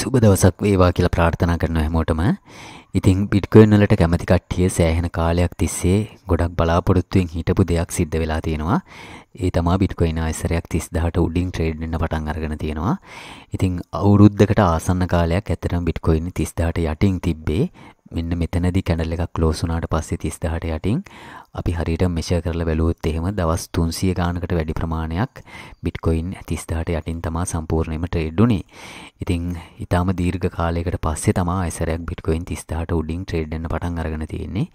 සුබ දවසක් වේවා කියලා ප්‍රාර්ථනා කරන හැමෝටම. ඉතින් බිට්කොයින් වලට කැමති කට්ටිය සෑහෙන කාලයක් තිස්සේ ගොඩක් බලාපොරොත්තුෙන් හිටපු දෙයක් සිද්ධ වෙලා තියෙනවා. ඒ තමයි බිට්කොයින් ආයසරයක් 30000ට උඩින් ට්‍රේඩ් වෙන්න පටන් අරගෙන තියෙනවා. ඉතින් අවුරුද්දකට ආසන්න කාලයක් ඇත්තටම බිට්කොයින් 30000ට යටින් තිබ්බේ. මෙන්න මෙතනදී කැනල් එකක් ක්ලෝස් වුණාට පස්සේ 30000ට යටින් අපි හරියට මෙෂර් කරලා බැලුවොත් එහෙම දවස් 300 ගානකට වැඩි ප්‍රමාණයක් බිට්කොයින් 30000ට යටින් තමයි සම්පූර්ණයෙන්ම ට්‍රේඩ් උනේ. ඉතින් ඊටාම දීර්ඝ කාලයකට පස්සේ තමයි ඇසරයක් බිට්කොයින් 30000ට උඩින් ට්‍රේඩ් වෙන්න පටන් අරගෙන තියෙන්නේ.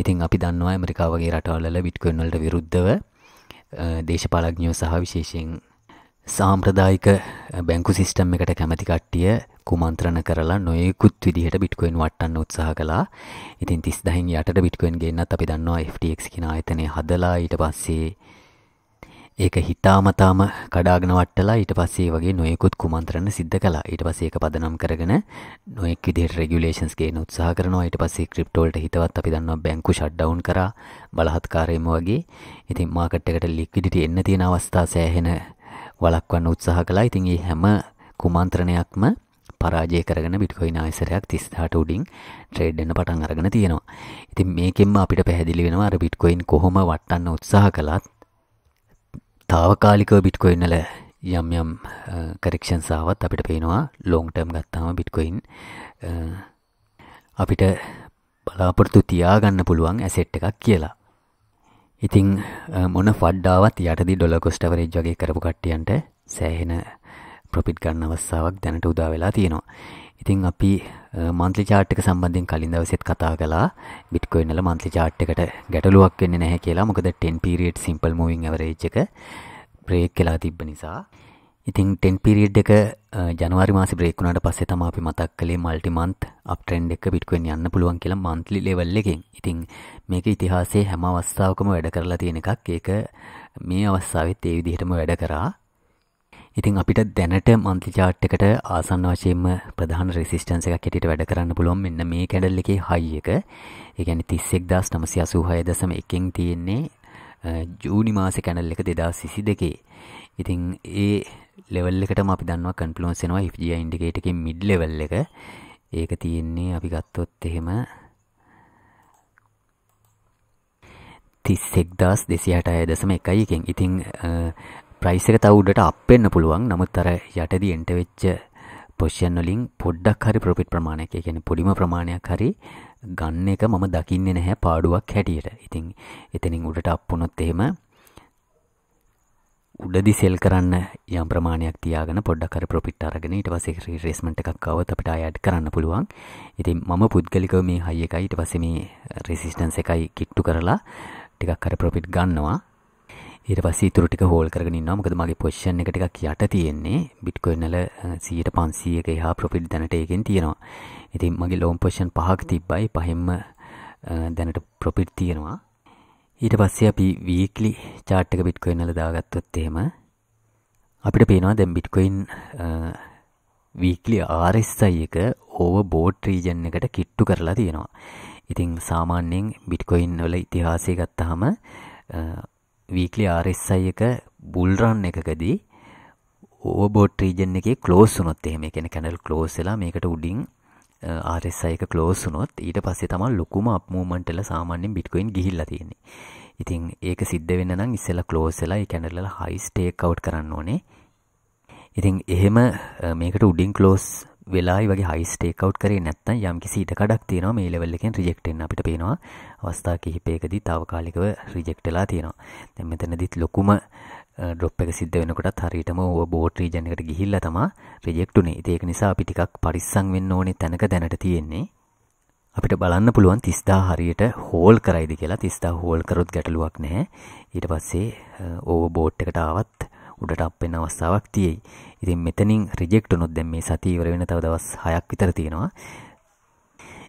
ඉතින් අපි දන්නවා ඇමරිකාව වගේ රටවල් වල බිට්කොයින් වලට විරුද්ධව දේශපාලඥයෝ සහ විශේෂයෙන් සාම්ප්‍රදායික බැංකු සිිස්ටම් එකට කැමති කට්ටිය කුමන්ත්‍රණ කරලා නොයෙකුත් විදිහට බිට්කොයින් වටන්න උත්සාහ කලා ඉතින් තිස් දහින් යට බිට්කොයින් ගන්නත් අපි දන්නවා FTX කියෙන අයතනය හදලා ඊට පස්සේ ඒක හිතාමතාම කඩාගෙන වටලා ඊට පස්සේ වගේ නොයෙකුත් කුමන්ත්‍රණ සිද්ධ කලා ඊට පස්සේ ඒක පදනම් කරගෙන නොයෙක් විදිහට රෙගියුලේෂන්ස් ගේන උත්සාහ කරනවා ඊට පස්සේ ක්‍රිප්ටෝ වලට හිතවත් අපි දන්නවා බැංකු ෂට්ඩවුන් කරා බලහත්කාරයෙන්ම වගේ ඉතින් මාකට් එකට ලික්විඩිටි එන්න තියෙන අවස්ථා සෑහෙන වළක්වන්න උත්සාහ කළා. ඉතින් මේ හැම කුමන්ත්‍රණයක්ම පරාජය කරගෙන බිට්කොයින් ආයසරයක් 30000ට උඩින් ට්‍රේඩ් වෙන්න පටන් අරගෙන තියෙනවා. ඉතින් මේකෙන්ම අපිට පැහැදිලි වෙනවා අර බිට්කොයින් කොහොම වටන්න උත්සාහ කළත් తాවකාලිකව බිට්කොයින් වල යම් යම් කරෙක්ෂන්ස් ආවත් අපිට පේනවා ලොන්ග් ටර්ම් ගත්තාම බිට්කොයින් අපිට බලාපොරොත්තු තියාගන්න පුළුවන් ඇසෙට් එකක් කියලා. ඉතිං මොන ෆඩ්ඩාවත් යටදි ඩොල කොස්ටවරේජ් වගේ කරපු කට්ටියන්ට සෑහෙන ප්‍රොපිට් ගන්න අවස්සාවක් දැනට උදා වෙලා තියෙනවා. ඉතිං අපි මන්ත්‍රි චාට්ක සම්බන්ධින් කලින් දවසෙත් කතා කලා බිට්කොයින්නල මන්ත්‍රි චාට්කට ගැටලුවක් වෙන්න නැහැ කියලා මොකද ten period simple moving average එක බ්‍රේක් කලා තිබ්බ නිසා ඉතින් ටෙන් පිරිඩ් එක ජනවාරි මාසි බ්‍රේක්ුණට පස්සේ තම අපි මතක් කළේ මල්ටිමන්ත් අපටෙන්් එක පිටුවෙන් යන්න පුළුවන් කියලා මන්ත්ලි ලෙවල් එකෙන් ඉතිං මේක ඉතිහාසේ හැම අවස්ථාවකම වැඩ කරලා තියෙන එකක් ඒක මේ අවස්සාාවත් ඒ විදිහටම වැඩ කරා ඉතිං අපිට දැනට මන්ත්‍රි චාට් එකට ආසන්න වශයෙන්ම ප්‍රධාන රෙසිස්ටන්ස එක කෙටිට වැඩ කරන්න පුළුවන් මෙන්න මේ කැඩල් එකේ හයි එක ඒගැනි තිස්සෙක් දස් නමසි අසූහය දසම එකෙන් තියෙන්නේ ජූනි මාසෙ කැනල් එක දෙදා සිසි දෙකේ ඉතිං ඒ ලෙවල්ලකටම අපි දන්නවා කන්පලෝන්සෙනවා FGI ඉන්ඩිකේට එක මිඩ් ලෙවල් එක ඒක තියෙන්නේ අපි ගත්තොත් එහෙම තිස්සෙක්දස් දෙසිහට අය දසම එකයිකෙන් ඉතිං ප්‍රයිසක තවුඩට අපෙන්න්න පුළුවන් නමුත් අර යටද එන්ට වෙච්ච පොෂ්යන් වලින් පොඩ්ඩක් හරි ප්‍රොපිට් ප්‍රමාණයක් එකෙන පොඩිම ප්‍රමාණයක් හරි ගන්න එක මම දකින්නේ නැහැ පාඩුවක් හැටියට ඉතිං එතනින් උඩට අප්පුනොත් එහෙම උඩදි සෙල් කරන්න යම් ප්‍රමාණයක් තියාගෙන පොඩ්ඩක් අර ප්‍රොෆිට් අරගෙන ඊට පස්සේ රීට්‍රේස්මන්ට් එකක් આવොත් අපිට ආය ඇඩ් කරන්න පුළුවන්. ඉතින් මම පුද්ගලිකව මේ හයි එකයි ඊට පස්සේ මේ රෙසිස්ටන්ස් එකයි කිට්ටු කරලා ටිකක් අර ප්‍රොෆිට් ගන්නවා. ඊට පස්සේ ඊටු ටික හෝල් කරගෙන ඉන්නවා. මොකද මගේ පොසිෂන් එක ටිකක් යට තියෙන්නේ. බිට්කොයින් වල 100ට 500ක එහා ප්‍රොෆිට් දැනට ඒකෙන් තියෙනවා. ඉතින් මගේ ලෝන් පොසිෂන් පහක් තිබ්බයි. පහෙන්ම දැනට ප්‍රොෆිට් තියෙනවා. ඊට පස්සේ අපි වීක්ලි chart එක Bitcoin වල දාගත්තොත් එහෙම අපිට පේනවා දැන් Bitcoin වීක්ලි RSI එක overbought region එකට කිට්ටු කරලා තියෙනවා. ඉතින් සාමාන්‍යයෙන් Bitcoin වල ඉතිහාසය ගත්තාම වීක්ලි RSI එක bull run එකකදී overbought region එකේ close වුණොත් එහෙම ඒ කියන්නේ candle close වෙලා මේකට උඩින් RSI එක ක්ලෝස් වුණොත් ඊට පස්සේ තමයි ලොකුම අප් මූවමන්ට් එක සාමාන්‍යයෙන් Bitcoin ගිහිල්ලා තියෙන්නේ. ඉතින් ඒක සිද්ධ වෙන්න නම් ඉස්සෙල්ලා ක්ලෝස් වෙලා ඒ කැන්ඩල්ලා හයි ස්ටේක් අවුට් කරන්න ඕනේ. ඉතින් එහෙම මේකට උඩින් ක්ලෝස් වෙලායි වගේ හයිස්ටේක අවුට් කරේ නැත්නම් යම්කිසි ඊට කඩක් තියෙනවා මේ ලෙවල් එකෙන් රිජෙක්ට් වෙන්න අපිට පේනවා අවස්ථා කිහිපයකදී తాවකාලිකව රිජෙක්ට් වෙලා තියෙනවා දැන් මෙතනදිත් ලොකුම ඩොප් එක සිද්ධ වෙනකොටත් හරියටම ඔය බෝට් රීජන් එකට ගිහිල්ලා තමා රිජෙක්ට් උනේ. ඒක නිසා අපි ටිකක් පරිස්සම් වෙන්න ඕනේ තැනක දැනට තියෙන්නේ. අපිට බලන්න පුළුවන් 30000 හරියට හෝල් කරයිද කියලා 30000 හෝල් කරොත් ගැටලුවක් නැහැ. ඊට පස්සේ ඕව බෝට් එකට ආවත් උඩට අප් වෙන අවස්ථාවක් තියෙයි. ඉතින් මෙතනින් රිජෙක්ට් වුණොත් දැන් මේ සතිය ඉවර වෙන තව දවස් 6ක් විතර තියෙනවා.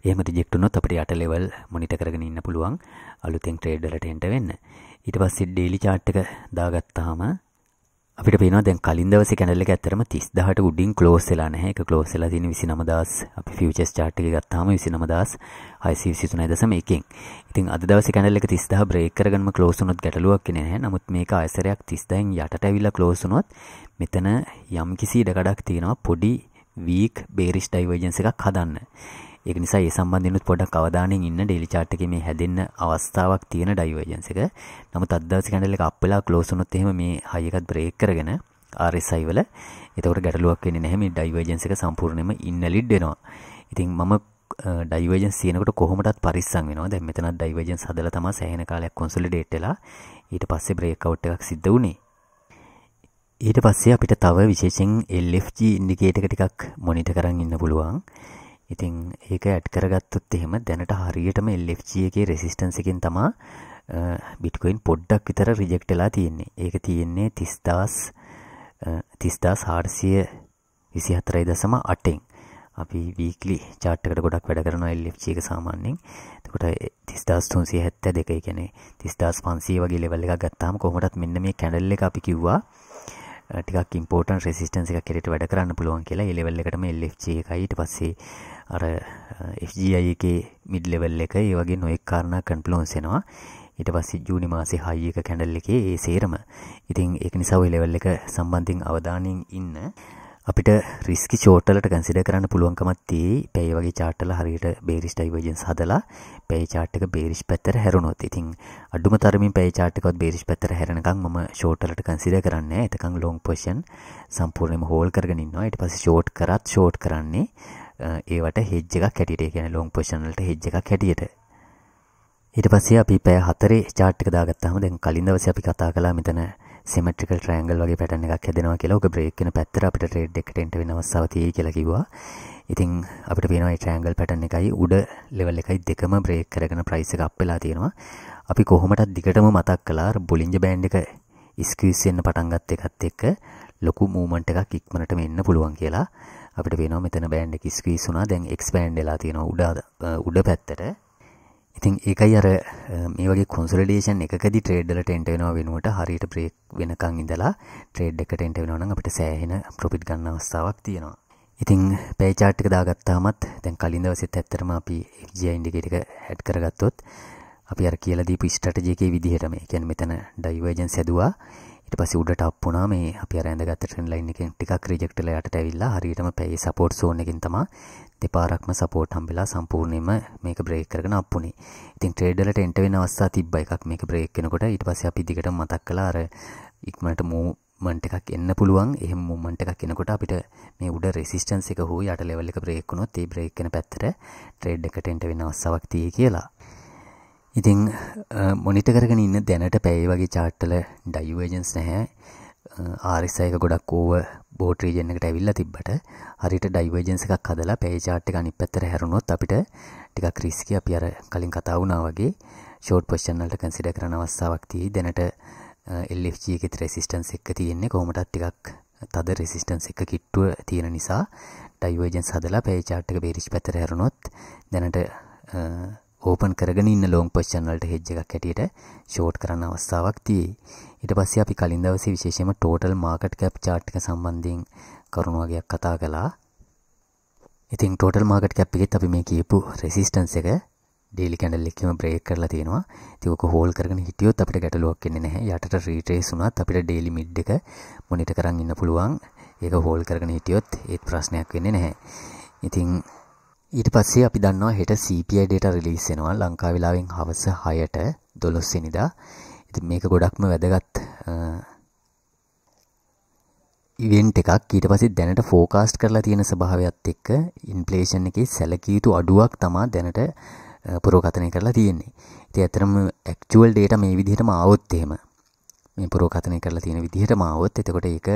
එහෙම රිජෙක්ට් වුණොත් අපිට යට ලෙවල් මොනිටර් කරගෙන ඉන්න පුළුවන් අලුතෙන් ට්‍රේඩ් වලට එන්ට වෙන්න. ඊට පස්සේ ඩේලි chart එක දාගත්තාම අපිට පේනවා දැන් කලින් දවසේ කැන්ඩල් එක ඇත්තටම 30000ට උඩින් ක්ලෝස් වෙලා නැහැ. ඒක ක්ලෝස් වෙලා තියෙන්නේ 29000 අපි ෆියුචර්ස් chart එක ගත්තාම 29623.1. ඉතින් අද දවසේ කැන්ඩල් එක 30000 බ්‍රේක් කරගෙනම ක්ලෝස් වුණොත් ගැටලුවක් ඉන්නේ නැහැ. නමුත් මේක ආයසරයක් 30000න් යටට ඇවිල්ලා ක්ලෝස් වුණොත් මෙතන යම්කිසි ඉඩකඩක් තියෙනවා පොඩි වීක් බේරිස් ඩයිවර්ජන්ස් එකක් හදන්න. ඒක නිසා ඒ සම්බන්ධෙනුත් පොඩක් අවධානයෙන් ඉන්න ඩේලි chart එකේ මේ හැදෙන්න අවස්ථාවක් තියෙන divergence එක. නමුත් අද දවසේ candle එක up වෙලා close වුණොත් එහෙම මේ high එකත් break කරගෙන RSI වල එතකොට ගැටලුවක් වෙන්නේ නැහැ මේ divergence එක සම්පූර්ණයෙන්ම invalid වෙනවා. ඉතින් මම ඩයිවර්ජන්ස් තියෙනකොට කොහොමටත් පරිස්සම් වෙනවා. දැන් මෙතනත් ඩයිවර්ජන්ස් හදලා තමයි සෑහෙන කාලයක් කොන්සොලිඩේට් වෙලා ඊට පස්සේ බ්‍රේක් අවුට් එකක් සිද්ධ වුණේ. ඊට පස්සේ අපිට තව විශේෂයෙන් LFG ඉන්ඩිකේටර් එක ටිකක් මොනිටර් කරන් ඉන්න පුළුවන්. ඉතින් ඒක ඇඩ් කරගත්තොත් එහෙම දැනට හරියටම LFG එකේ රෙසිස්ටන්ස් එකෙන් තමා බිට්කොයින් පොඩ්ඩක් විතර රිජෙක්ට් වෙලා තියෙන්නේ. ඒක තියෙන්නේ 30000 30424.8න්. අපි වීක්ලි chart එකට ගොඩක් වැඩ කරනවා LFG එක සාමාන්‍යයෙන්. එතකොට 30372 ඒ කියන්නේ 30500 වගේ ලෙවල් එකක් ගත්තාම කොහොමදත් මෙන්න මේ කැන්ඩල් එක අපි කිව්වා ටිකක් ඉම්පෝර්ටන් රෙසිස්ටන්ස එක කෙරට වැඩ කරන්න පුළුවන් කියලා එලෙවල් එකටම එල්FG එකයිට පස්සේ අර FGI එක මිඩ් ලෙවල් එක ඒ වගේ නොයෙක් කාරණ කන්පලෝන්සෙනවා ඊට පස්සේ ජූනි මාසේ හයි එක කැඩල් එකේ ඒ සේරම ඉතින් ඒක නිසා ඔය ලෙවල් එක සම්බන්ධයෙන් අවධානයෙන් ඉන්න අපිට රිස්කි චෝටලට කැන්සිඩ කරන්න පුළුවන්කමත් තියෙයි. පැය වගේ chart හරියට bearish divergence හදලා පැය chart එක bearish පැත්තට හැරුණොත්. ඉතින් අඩුම තරමින් පැය chart එකවත් bearish පැත්තට හැරෙනකන් මම short වලට කන්සිඩර් කරන්නේ නැහැ. එතකන් long position සම්පූර්ණයෙන්ම hold කරගෙන ඉන්නවා. ඊට පස්සේ short කරත් short කරන්නේ ඒවට hedge එකක් හැටියට. ඒ කියන්නේ long position වලට hedge එකක් හැටියට. ඊට පස්සේ අපි පැය 4 chart එක දාගත්තාම දැන් කලින් දවසේ අපි කතා කළා මෙතන සිමට්‍රිකල් ට්‍රෑන්ගල් වගේ පැටන එකක් හැදෙනවා කියලා ඔක බ්‍රේක් වෙන පැත්තට අපිට ට්‍රේඩ් එකට එන්ට වෙන අවස්ථාව තියෙයි කියලා කිව්වා. ඉතින් අපිට පේනවා මේ ට්‍රෑන්ගල් පැටර්න් එකයි උඩ ලෙවල් එකයි දෙකම බ්‍රේක් කරගෙන ප්‍රයිස් එක අප් වෙලා තියෙනවා. අපි කොහොමටත් දිගටම මතක් කළා අර බුලින්ජ බෑන්ඩ් එක ස්ක්වීස් වෙන්න පටන් ගත්ත එකත් එක්ක ලොකු මූමන්ට් එකක් ඉක්මනට මෙන්න පුළුවන් කියලා. අපිට පේනවා මෙතන බෑන්ඩ් එක ස්ක්වීස් වුණා. දැන් එක්ස්පෑන්ඩ් වෙලා තියෙනවා උඩ උඩ පැත්තට. ඉතින් ඒකයි අර මේ වගේ කොන්සලඩේෂන් එකකදි ට්‍රේඩ්ඩලට එන්ට වෙනවා වෙනුවට හරියට බ්‍රේක් වෙනකං ඉඳලා ට්‍රේඩ් එකට එන්ට වෙනවනම් අපිට සෑහෙන ප්‍රොෆිට් ගන්න අවස්ථාවක් තියෙනවා. ඉතින් පේචාට් එක දාගත්තාමත් දැන් කලින් දවසෙත් ඇත්තටම අපි FGI ඉන්ඩිකේටර් එක ඇඩ් කරගත්තොත් අපි අර කියලා දීපු ස්ට්‍රැටජි එකේ විදිහටම ඒ කියන්නේ මෙතන ඩයිවර්ජන්ස් හැදුවා ඊට පස්සේ උඩට අප් වුණා මේ අපි අර ඇඳගත්ත ට්‍රෙන්ඩ් ලයින් එකෙන් ටිකක් රිජෙක්ට් වෙලා යටට ඇවිල්ලා හරියටම පැයේ සපෝට් සෝන් එකෙන් තමයි දෙපාරක්ම සපෝට් හම්බෙලා සම්පූර්ණයෙන්ම මේක බ්‍රේක් කරගෙන අප්පුනේ. ඉතින් ට්‍රේඩ් වලට එන්ටර් වෙන අවස්ථා තිබ්බ එකක් මේක බ්‍රේක් වෙනකොට ඊට පස්සේ අපි දිගටම මතක් කළා අර ඉක්මනට මූව්මන්ට් එකක් එන්න පුළුවන්. එහෙම මූව්මන්ට් එකක් එනකොට අපිට මේ උඩ රෙසිස්ටන්ස් එක හෝ යට ලෙවල් එක බ්‍රේක් වුණොත් ඒ බ්‍රේක් වෙන පැත්තට ට්‍රේඩ් එකට එන්ටර් වෙන අවස්ථාවක් තියෙයි කියලා. ඉතිං මොනිට කරගෙන ඉන්න දැනට පැයි වගේ චාට්ටල ඩයිවර්ජන්ස් නැහැ ආරිසයක ගොඩක් ඕව බෝට් රීජන් එකට ඇවිල්ලා තිබ්බට හරියට ඩයිවර්ජන්ස් එකක් හදලා පේ chart එක අනිත් පැත්තට හැරුණොත් අපිට ටිකක් රිස්කි අපි අර කලින් කතා වුණා වගේ short position වලට consider කරන අවස්ථාවක් තියෙයි දැනට LFG එකේ resistance එක තියෙන්නේ කොහොමදත් ටිකක් තද රෙසිස්ටන්ස් එක කිට්ටුව තියෙන නිසා ඩයිවර්ජන්ස් හදලා පේ chart එක bearish පැත්තට හැරුණොත් දැනට ඕපන් කරගෙන ඉන්න ලෝන් පොසිෂන් වලට හෙජ් එකක් හැටියට ෂෝට් කරන්න අවස්ථාවක් තියෙයි. ඊට පස්සේ අපි කලින් දවසේ විශේෂයෙන්ම ටෝටල් මාකට් කැප් chart එක සම්බන්ධයෙන් කරුණු වගේක් කතා කළා. ඉතින් ටෝටල් මාකට් කැප් එකෙත් අපි මේ කියපු රෙසිස්ටන්ස් එක ඩේලි කැන්ඩල් එකේම බ්‍රේක් කරලා තියෙනවා. ඉතින් ඔක හෝල්ඩ් කරගෙන හිටියොත් අපිට ගැටලුවක් එන්නේ නැහැ. යටට රීට්‍රේස් වුණත් අපිට ඩේලි මිඩ් එක මොනිටර් කරන් ඉන්න පුළුවන්. ඒක හෝල්ඩ් කරගෙන හිටියොත් ඒත් ප්‍රශ්නයක් වෙන්නේ නැහැ. ඉතින් ඊට පස්සේ අපි දන්නවා හෙට CPI data release වෙනවා ලංකා වෙලාවෙන් හවස 6ට 12 වෙනිදා. ඉතින් මේක ගොඩක්ම වැදගත් ඉවෙන්ට් එකක්. ඊට පස්සේ දැනට forecast කරලා තියෙන ස්වභාවයත් එක්ක ඉන්ෆ්ලේෂන් එකේ සැලකිය යුතු අඩුවක් තමයි දැනට පුරෝකථනය කරලා තියෙන්නේ. ඉතින් ඇත්තටම actual data මේ විදිහටම ආවොත් එහෙම මේ පුරෝකථනය කරලා තියෙන විදිහටම ආවොත් එතකොට ඒක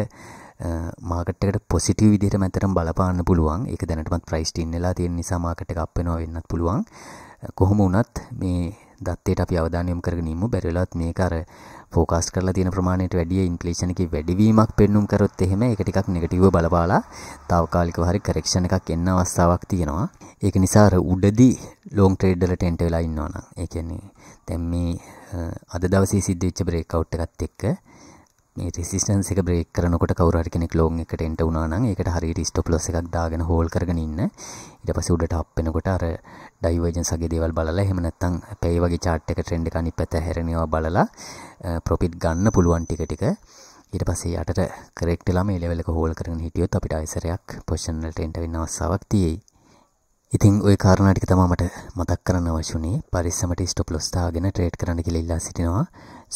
මාකට් එකට පොසිටිව් විදිහට මතරම් බලපාන්න පුළුවන්. ඒක දැනටමත් ප්‍රයිස් ටින් වෙලා තියෙන නිසා මාකට් එක අප් වෙනවා වෙන්නත් පුළුවන්. කොහොම වුණත් මේ දත්තයට අපි අවධානය යොමු කරගෙන ඉමු. බැරි වෙලාවත් මේක අර ෆෝකස් කරලා තියෙන ප්‍රමාණයට වැඩිය ඉන්ෆ්ලේෂන් එකේ වැඩිවීමක් පෙන්눔 කරොත් එහෙම ඒක ටිකක් නෙගටිව්ව බලපාලා తాවකාලිකව හරි කරෙක්ෂන් එකක් එන්න අවස්ථාවක් තියෙනවා. ඒක නිසා අර උඩදී ලොන් ට්‍රේඩ් වලට එන්ට් වෙලා ඉන්නවා නම් ඒ කියන්නේ දැන් මේ අද දවසේ සිද්ධ වෙච්ච බ්‍රේක් අවුට් එකත් එක්ක මේ රෙසිස්ටන්ස් එක බ්‍රේක් කරනකොට කවුරු හරි කෙනෙක් ලෝන් එකට එන්ට වුණා නම් ඒකට හරියට ස්ටොප් ලොස් එකක් දාගෙන හෝල්ඩ් කරගෙන ඉන්න. ඊට පස්සේ උඩට අප් වෙනකොට අර ඩයිවර්ජන්ස් වගේ දේවල් බලලා එහෙම නැත්නම් පැය වගේ chart එක trend එක අනිත් පැත්ත හැරෙනවා බලලා profit ගන්න පුළුවන් ටික ටික. ඊට පස්සේ යටට correct වෙලා මේ level එක හෝල්ඩ් කරගෙන හිටියොත් අපිට ආයෙසරයක් position වලට එන්ට වෙන්න අවස්ථාවක් තියෙයි. ඉතින් ওই කාරණා ටික තමයි මට මතක් කරන්න අවශ්‍ය වුණේ. පරිස්සමට ස්ටොප් ලොස් දාගෙන ට්‍රේඩ් කරන්න කියලා ඉල්ලා සිටිනවා.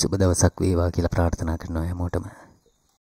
සුබ දවසක් වේවා කියලා ප්‍රාර්ථනා කරනවා හැමෝටම